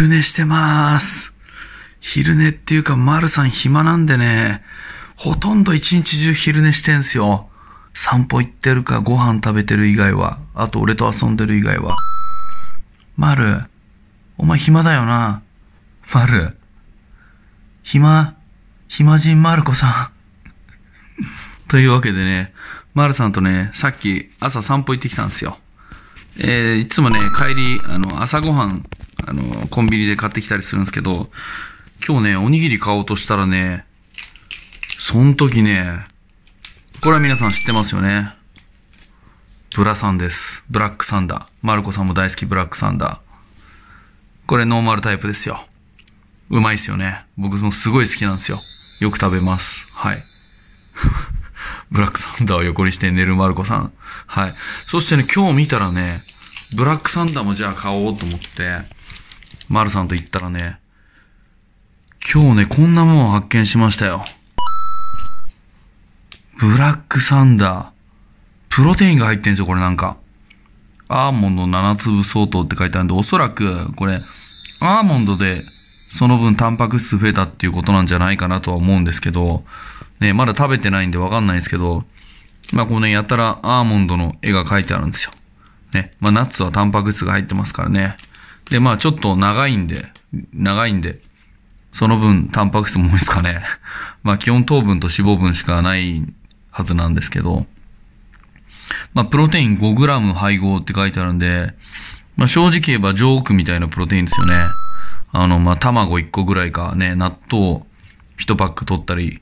昼寝してまーす。昼寝っていうか、まるさん暇なんでね、ほとんど一日中昼寝してんすよ。散歩行ってるか、ご飯食べてる以外は。あと、俺と遊んでる以外は。まる、お前暇だよな。まる、暇、暇人る子さん。というわけでね、まるさんとね、さっき朝散歩行ってきたんですよ。えー、いつもね、帰り、あの、朝ごはんあの、コンビニで買ってきたりするんですけど、今日ね、おにぎり買おうとしたらね、そん時ね、これは皆さん知ってますよね。ブラさんです。ブラックサンダー。マルコさんも大好きブラックサンダー。これノーマルタイプですよ。うまいっすよね。僕もすごい好きなんですよ。よく食べます。はい。ブラックサンダーを横にして寝るマルコさん。はい。そしてね、今日見たらね、ブラックサンダーもじゃあ買おうと思って、丸さんと言ったらね、今日ね、こんなもんを発見しましたよ。ブラックサンダー。プロテインが入ってんですよ、これなんか。アーモンド7粒相当って書いてあるんで、おそらく、これ、アーモンドで、その分タンパク質増えたっていうことなんじゃないかなとは思うんですけど、ね、まだ食べてないんでわかんないですけど、まあこうね、やたらアーモンドの絵が描いてあるんですよ。ね、まあナッツはタンパク質が入ってますからね。で、まあちょっと長いんで、長いんで、その分、タンパク質も多いですかね。まあ基本糖分と脂肪分しかないはずなんですけど、まあプロテイン 5g 配合って書いてあるんで、まあ正直言えばジョークみたいなプロテインですよね。あの、まあ卵1個ぐらいかね、納豆1パック取ったり、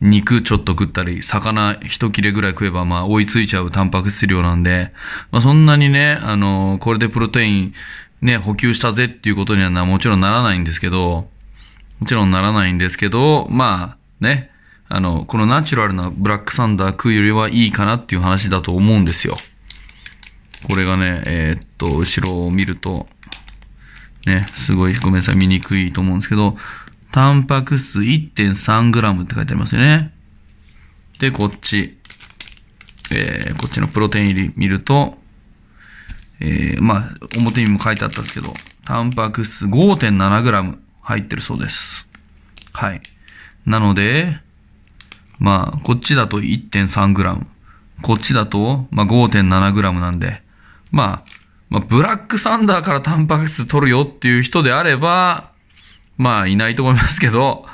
肉ちょっと食ったり、魚一切れぐらい食えば、まあ、追いついちゃうタンパク質量なんで、まあ、そんなにね、あの、これでプロテイン、ね、補給したぜっていうことにはな、もちろんならないんですけど、もちろんならないんですけど、まあ、ね、あの、このナチュラルなブラックサンダー食うよりはいいかなっていう話だと思うんですよ。これがね、えー、っと、後ろを見ると、ね、すごいごめんなさい、見にくいと思うんですけど、タンパク質 1.3g って書いてありますよね。で、こっち。えー、こっちのプロテイン入り見ると、えー、まあ、表にも書いてあったんですけど、タンパク質 5.7g 入ってるそうです。はい。なので、まあ、こっちだと 1.3g。こっちだと、まあ、5.7g なんで、まあ、まあ、ブラックサンダーからタンパク質取るよっていう人であれば、まあ、いないと思いますけど、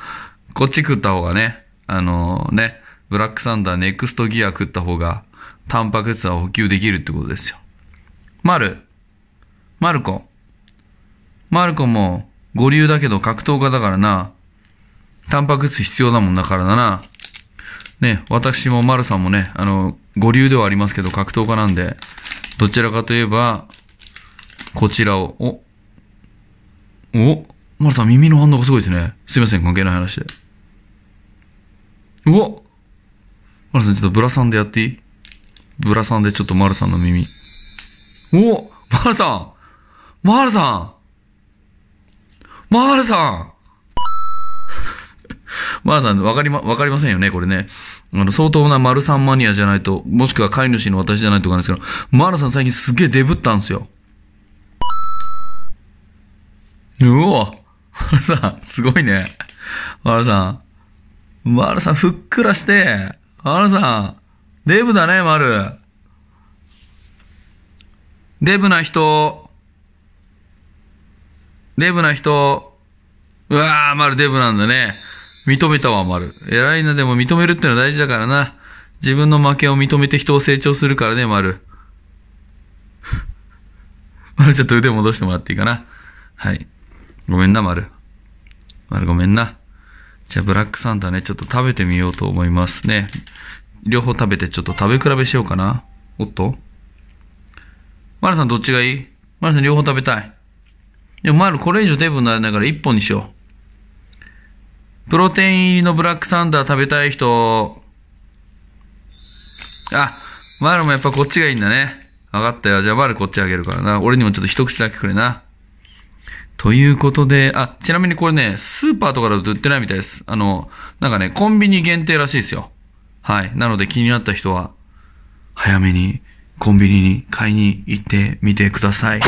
こっち食った方がね、あのー、ね、ブラックサンダーネクストギア食った方が、タンパク質は補給できるってことですよ。マル。マルコ。マルコも、五流だけど格闘家だからな。タンパク質必要だもんだからだな。ね、私もマルさんもね、あの、五流ではありますけど格闘家なんで、どちらかといえば、こちらを、お、お、マルさん、耳の反応がすごいですね。すいません、関係ない話で。うわマルさん、ちょっとブラさんでやっていいブラさんでちょっとマルさんの耳。おマルさんマルさんマルさん マルさん、わかりま、わかりませんよね、これね。あの、相当な丸さんマニアじゃないと、もしくは飼い主の私じゃないとかなんですけど、マルさん最近すげえデブったんですよ。うお。丸さん、すごいね。丸さん。丸さん、ふっくらして。丸さん、デブだね、丸。デブな人。デブな人。うわー、丸デブなんだね。認めたわ、丸。偉いな、でも認めるってのは大事だからな。自分の負けを認めて人を成長するからね、丸。丸ちょっと腕戻してもらっていいかな。はい。ごめんな、丸。まるごめんな。じゃあ、ブラックサンダーね、ちょっと食べてみようと思いますね。両方食べてちょっと食べ比べしようかな。おっとマルさんどっちがいいマルさん両方食べたい。でもマルこれ以上デブにならないから1本にしよう。プロテイン入りのブラックサンダー食べたい人。あ、マルもやっぱこっちがいいんだね。分かったよ。じゃあマルこっちあげるからな。俺にもちょっと一口だけくれな。ということで、あ、ちなみにこれね、スーパーとかだと売ってないみたいです。あの、なんかね、コンビニ限定らしいですよ。はい。なので気になった人は、早めにコンビニに買いに行ってみてください。